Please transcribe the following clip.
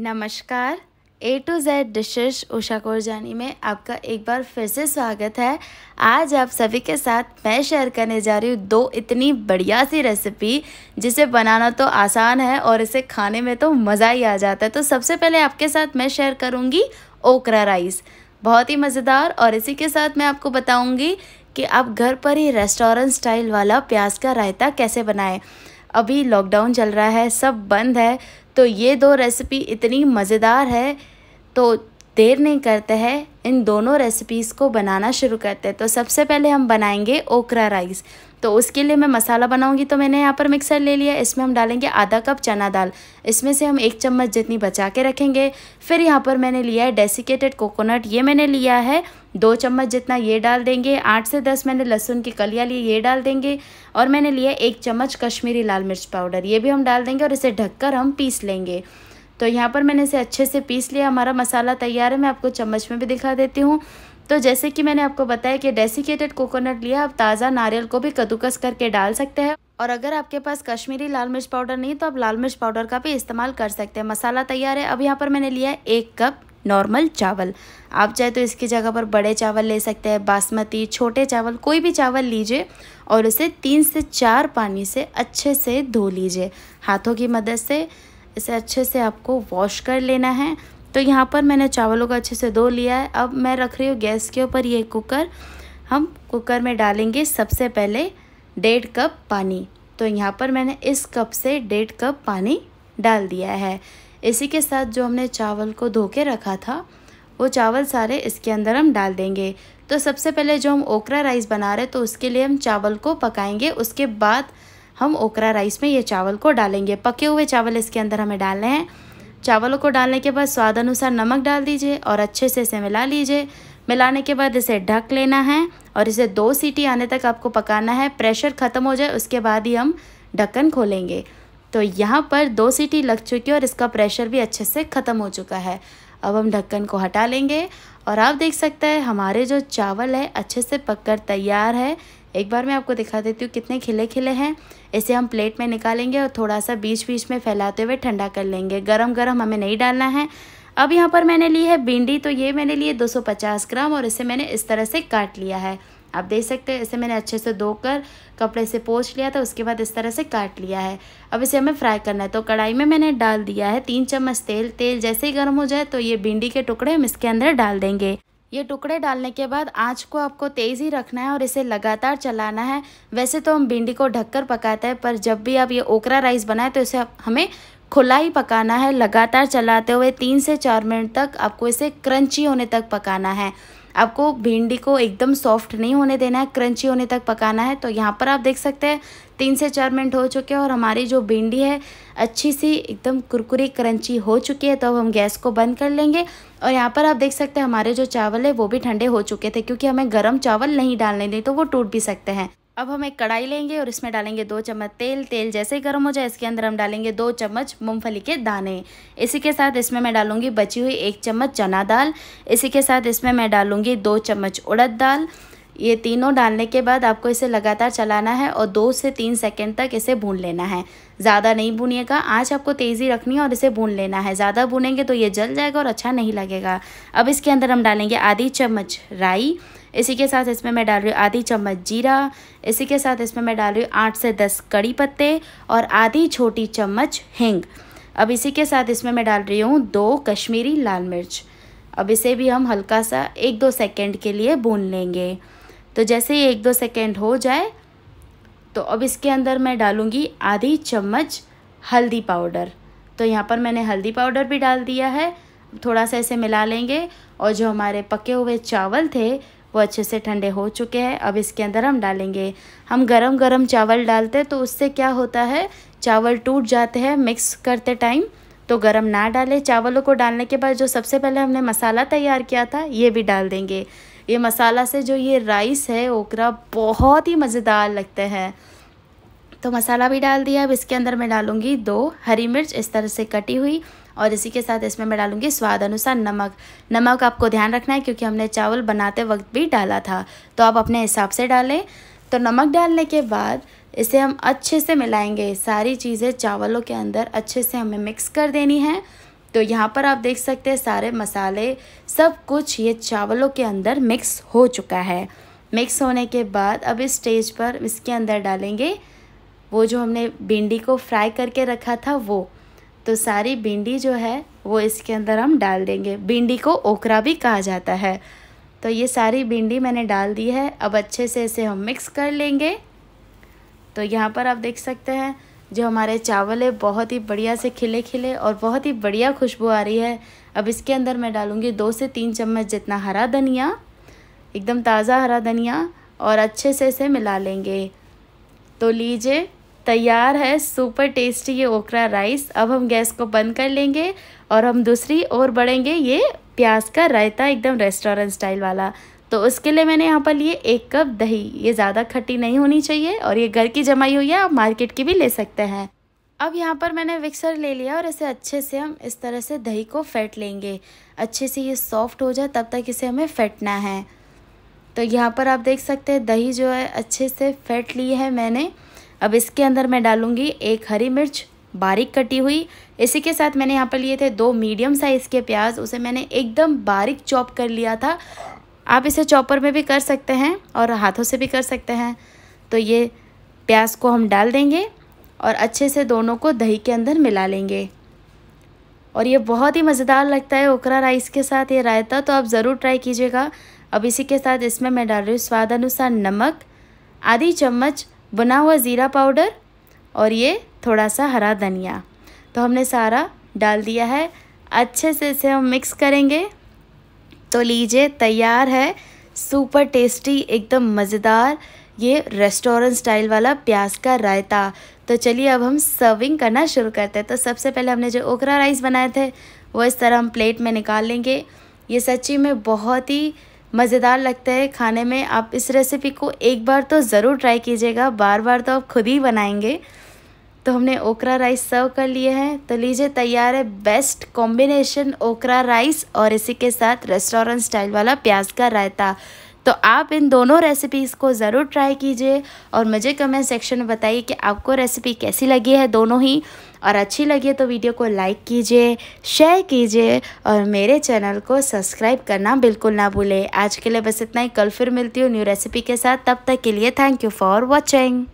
नमस्कार A to Z dishes Usha Korjani में आपका एक बार फिर से स्वागत है आज आप सभी के साथ मैं शेयर करने जा रही हूँ दो इतनी बढ़िया सी रेसिपी जिसे बनाना तो आसान है और इसे खाने में तो मज़ा ही आ जाता है तो सबसे पहले आपके साथ मैं शेयर करूँगी ओकरा राइस बहुत ही मज़ेदार और इसी के साथ मैं आपको बताऊँगी कि आप घर पर ही रेस्टोरेंट स्टाइल वाला प्याज का रायता कैसे बनाएं अभी लॉकडाउन चल रहा है सब बंद है तो ये दो रेसिपी इतनी मज़ेदार है तो देर नहीं करते हैं इन दोनों रेसिपीज़ को बनाना शुरू करते हैं तो सबसे पहले हम बनाएंगे ओकरा राइस तो उसके लिए मैं मसाला बनाऊंगी तो मैंने यहाँ पर मिक्सर ले लिया इसमें हम डालेंगे आधा कप चना दाल इसमें से हम एक चम्मच जितनी बचा के रखेंगे फिर यहाँ पर मैंने लिया है डेसिकेटेड कोकोनट ये मैंने लिया है दो चम्मच जितना ये डाल देंगे आठ से दस मैंने लहसुन की कलियाँ ली ये डाल देंगे और मैंने लिया एक चम्मच कश्मीरी लाल मिर्च पाउडर ये भी हम डाल देंगे और इसे ढककर हम पीस लेंगे तो यहाँ पर मैंने इसे अच्छे से पीस लिया हमारा मसाला तैयार है मैं आपको चम्मच में भी दिखा देती हूँ तो जैसे कि मैंने आपको बताया कि डेसिकेटेड कोकोनट लिया आप ताज़ा नारियल को भी कद्दूकस करके डाल सकते हैं और अगर आपके पास कश्मीरी लाल मिर्च पाउडर नहीं तो आप लाल मिर्च पाउडर का भी इस्तेमाल कर सकते हैं मसाला तैयार है अब यहाँ पर मैंने लिया है एक कप नॉर्मल चावल आप चाहे तो इसकी जगह पर बड़े चावल ले सकते हैं बासमती छोटे चावल कोई भी चावल लीजिए और इसे तीन से चार पानी से अच्छे से धो लीजिए हाथों की मदद से इसे अच्छे से आपको वॉश कर लेना है तो यहाँ पर मैंने चावलों को अच्छे से धो लिया है अब मैं रख रही हूँ गैस के ऊपर ये कुकर हम कुकर में डालेंगे सबसे पहले डेढ़ कप पानी तो यहाँ पर मैंने इस कप से डेढ़ कप पानी डाल दिया है इसी के साथ जो हमने चावल को धो के रखा था वो चावल सारे इसके अंदर हम डाल देंगे तो सबसे पहले जो हम ओकरा राइस बना रहे तो उसके लिए हम चावल को पकाएंगे उसके बाद हम ओकरा राइस में ये चावल को डालेंगे पके हुए चावल इसके अंदर हमें डालने हैं चावलों को डालने के बाद स्वाद अनुसार नमक डाल दीजिए और अच्छे से इसे मिला लीजिए मिलाने के बाद इसे ढक लेना है और इसे दो सीटी आने तक आपको पकाना है प्रेशर ख़त्म हो जाए उसके बाद ही हम ढक्कन खोलेंगे तो यहाँ पर दो सीटी लग चुकी है और इसका प्रेशर भी अच्छे से ख़त्म हो चुका है अब हम ढक्कन को हटा लेंगे और आप देख सकते हैं हमारे जो चावल है अच्छे से पककर तैयार है एक बार मैं आपको दिखा देती हूँ कितने खिले खिले हैं इसे हम प्लेट में निकालेंगे और थोड़ा सा बीच बीच में फैलाते हुए ठंडा कर लेंगे गरम गरम हमें नहीं डालना है अब यहाँ पर मैंने ली है भिंडी तो ये मैंने लिए 250 ग्राम और इसे मैंने इस तरह से काट लिया है आप देख सकते हैं इसे मैंने अच्छे से धोकर कपड़े से पोछ लिया था उसके बाद इस तरह से काट लिया है अब इसे हमें फ्राई करना है तो कढ़ाई में मैंने डाल दिया है तीन चम्मच तेल तेल जैसे ही गर्म हो जाए तो ये भिंडी के टुकड़े हम इसके अंदर डाल देंगे ये टुकड़े डालने के बाद आँच को आपको तेज़ ही रखना है और इसे लगातार चलाना है वैसे तो हम भिंडी को ढककर पकाते हैं पर जब भी आप ये ओकरा राइस बनाए तो इसे हमें खुला ही पकाना है लगातार चलाते हुए तीन से चार मिनट तक आपको इसे क्रंची होने तक पकाना है आपको भिंडी को एकदम सॉफ्ट नहीं होने देना है क्रंची होने तक पकाना है तो यहाँ पर आप देख सकते हैं तीन से चार मिनट हो चुके हैं और हमारी जो भिंडी है अच्छी सी एकदम कुरकुरी क्रंची हो चुकी है तो अब हम गैस को बंद कर लेंगे और यहाँ पर आप देख सकते हैं हमारे जो चावल है वो भी ठंडे हो चुके थे क्योंकि हमें गर्म चावल नहीं डालने दें तो वो टूट भी सकते हैं अब हम एक कढ़ाई लेंगे और इसमें डालेंगे दो चम्मच तेल तेल जैसे ही गर्म हो जाए इसके अंदर हम डालेंगे दो चम्मच मूंगफली के दाने इसी के साथ इसमें मैं डालूंगी बची हुई एक चम्मच चना दाल इसी के साथ इसमें मैं डालूंगी दो चम्मच उड़द दाल ये तीनों डालने के बाद आपको इसे लगातार चलाना है और दो से तीन सेकेंड तक इसे भून लेना है ज़्यादा नहीं भूनिएगा आँच आपको तेज़ी रखनी है और इसे भून लेना है ज़्यादा भूनेंगे तो ये जल जाएगा और अच्छा नहीं लगेगा अब इसके अंदर हम डालेंगे आधी चम्मच राई इसी के साथ इसमें मैं डाल रही हूँ आधी चम्मच जीरा इसी के साथ इसमें मैं डाल रही हूँ आठ से दस कड़ी पत्ते और आधी छोटी चम्मच हिंग अब इसी के साथ इसमें मैं डाल रही हूँ दो कश्मीरी लाल मिर्च अब इसे भी हम हल्का सा एक दो सेकेंड के लिए भून लेंगे तो जैसे ही एक दो सेकेंड हो जाए तो अब इसके अंदर मैं डालूँगी आधी चम्मच हल्दी पाउडर तो यहाँ पर मैंने हल्दी पाउडर भी डाल दिया है थोड़ा सा इसे मिला लेंगे और जो हमारे पके हुए चावल थे वो अच्छे से ठंडे हो चुके हैं अब इसके अंदर हम डालेंगे हम गरम गरम चावल डालते तो उससे क्या होता है चावल टूट जाते हैं मिक्स करते टाइम तो गरम ना डालें चावलों को डालने के बाद जो सबसे पहले हमने मसाला तैयार किया था ये भी डाल देंगे ये मसाला से जो ये राइस है ओकरा बहुत ही मज़ेदार लगते हैं तो मसाला भी डाल दिया अब इसके अंदर मैं डालूँगी दो हरी मिर्च इस तरह से कटी हुई और इसी के साथ इसमें मैं डालूंगी स्वाद अनुसार नमक नमक आपको ध्यान रखना है क्योंकि हमने चावल बनाते वक्त भी डाला था तो आप अपने हिसाब से डालें तो नमक डालने के बाद इसे हम अच्छे से मिलाएंगे सारी चीज़ें चावलों के अंदर अच्छे से हमें मिक्स कर देनी है तो यहाँ पर आप देख सकते हैं सारे मसाले सब कुछ ये चावलों के अंदर मिक्स हो चुका है मिक्स होने के बाद अब इस स्टेज पर इसके अंदर डालेंगे वो जो हमने भिंडी को फ्राई करके रखा था वो तो सारी भिंडी जो है वो इसके अंदर हम डाल देंगे भिंडी को ओकरा भी कहा जाता है तो ये सारी भिंडी मैंने डाल दी है अब अच्छे से इसे हम मिक्स कर लेंगे तो यहाँ पर आप देख सकते हैं जो हमारे चावल है बहुत ही बढ़िया से खिले खिले और बहुत ही बढ़िया खुशबू आ रही है अब इसके अंदर मैं डालूँगी दो से तीन चम्मच जितना हरा धनिया एकदम ताज़ा हरा धनिया और अच्छे से इसे मिला लेंगे तो लीजिए तैयार है सुपर टेस्टी ये ओकरा राइस अब हम गैस को बंद कर लेंगे और हम दूसरी ओर बढ़ेंगे ये प्याज का रायता एकदम रेस्टोरेंट स्टाइल वाला तो उसके लिए मैंने यहाँ पर लिए एक कप दही ये ज़्यादा खट्टी नहीं होनी चाहिए और ये घर की जमाई हुई है आप मार्केट की भी ले सकते हैं अब यहाँ पर मैंने मिक्सर ले लिया और इसे अच्छे से हम इस तरह से दही को फेंट लेंगे अच्छे से ये सॉफ्ट हो जाए तब तक इसे हमें फेंटना है तो यहाँ पर आप देख सकते हैं दही जो है अच्छे से फेंट ली है मैंने अब इसके अंदर मैं डालूँगी एक हरी मिर्च बारीक कटी हुई इसी के साथ मैंने यहाँ पर लिए थे दो मीडियम साइज़ के प्याज उसे मैंने एकदम बारीक चॉप कर लिया था आप इसे चॉपर में भी कर सकते हैं और हाथों से भी कर सकते हैं तो ये प्याज को हम डाल देंगे और अच्छे से दोनों को दही के अंदर मिला लेंगे और ये बहुत ही मज़ेदार लगता है ओकरा राइस के साथ ये रायता तो आप ज़रूर ट्राई कीजिएगा अब इसी के साथ इसमें मैं डाल रही हूँ स्वाद अनुसार नमक आधी चम्मच बुना हुआ ज़ीरा पाउडर और ये थोड़ा सा हरा धनिया तो हमने सारा डाल दिया है अच्छे से इसे हम मिक्स करेंगे तो लीजिए तैयार है सुपर टेस्टी एकदम मज़ेदार ये रेस्टोरेंट स्टाइल वाला प्याज का रायता तो चलिए अब हम सर्विंग करना शुरू करते हैं तो सबसे पहले हमने जो ओकरा राइस बनाए थे वो इस तरह हम प्लेट में निकाल लेंगे ये सच्ची में बहुत ही मज़ेदार लगता है खाने में आप इस रेसिपी को एक बार तो ज़रूर ट्राई कीजिएगा बार बार तो आप खुद ही बनाएंगे तो हमने ओकरा राइस सर्व कर लिए हैं तो लीजिए तैयार है बेस्ट कॉम्बिनेशन ओकरा राइस और इसी के साथ रेस्टोरेंट स्टाइल वाला प्याज का रायता तो आप इन दोनों रेसिपीज़ को ज़रूर ट्राई कीजिए और मुझे कमेंट सेक्शन में बताइए कि आपको रेसिपी कैसी लगी है दोनों ही और अच्छी लगी है तो वीडियो को लाइक कीजिए शेयर कीजिए और मेरे चैनल को सब्सक्राइब करना बिल्कुल ना भूलें आज के लिए बस इतना ही कल फिर मिलती हूँ न्यू रेसिपी के साथ तब तक के लिए थैंक यू फॉर वॉचिंग